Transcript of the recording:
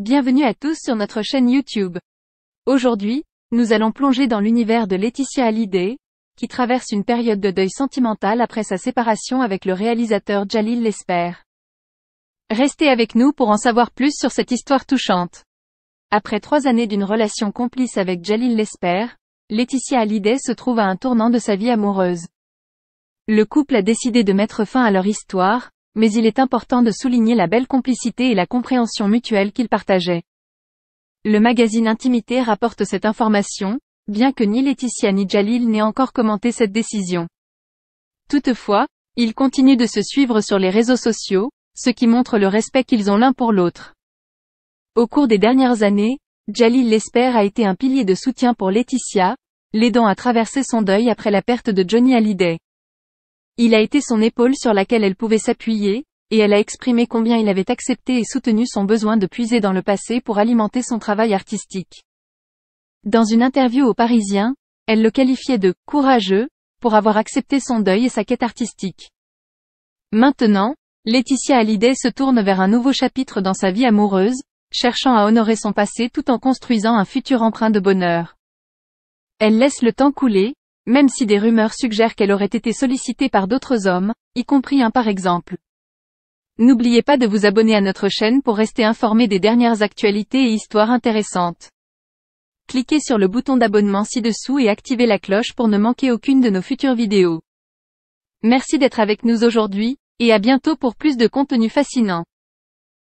Bienvenue à tous sur notre chaîne YouTube. Aujourd'hui, nous allons plonger dans l'univers de Laetitia Hallyday, qui traverse une période de deuil sentimental après sa séparation avec le réalisateur Jalil Lesper. Restez avec nous pour en savoir plus sur cette histoire touchante. Après trois années d'une relation complice avec Jalil Lesper, Laetitia Hallyday se trouve à un tournant de sa vie amoureuse. Le couple a décidé de mettre fin à leur histoire, mais il est important de souligner la belle complicité et la compréhension mutuelle qu'ils partageaient. Le magazine Intimité rapporte cette information, bien que ni Laetitia ni Jalil n'aient encore commenté cette décision. Toutefois, ils continuent de se suivre sur les réseaux sociaux, ce qui montre le respect qu'ils ont l'un pour l'autre. Au cours des dernières années, Jalil l'espère a été un pilier de soutien pour Laetitia, l'aidant à traverser son deuil après la perte de Johnny Hallyday. Il a été son épaule sur laquelle elle pouvait s'appuyer, et elle a exprimé combien il avait accepté et soutenu son besoin de puiser dans le passé pour alimenter son travail artistique. Dans une interview au Parisien, elle le qualifiait de « courageux » pour avoir accepté son deuil et sa quête artistique. Maintenant, Laetitia Hallyday se tourne vers un nouveau chapitre dans sa vie amoureuse, cherchant à honorer son passé tout en construisant un futur emprunt de bonheur. Elle laisse le temps couler, même si des rumeurs suggèrent qu'elle aurait été sollicitée par d'autres hommes, y compris un par exemple. N'oubliez pas de vous abonner à notre chaîne pour rester informé des dernières actualités et histoires intéressantes. Cliquez sur le bouton d'abonnement ci-dessous et activez la cloche pour ne manquer aucune de nos futures vidéos. Merci d'être avec nous aujourd'hui, et à bientôt pour plus de contenu fascinant.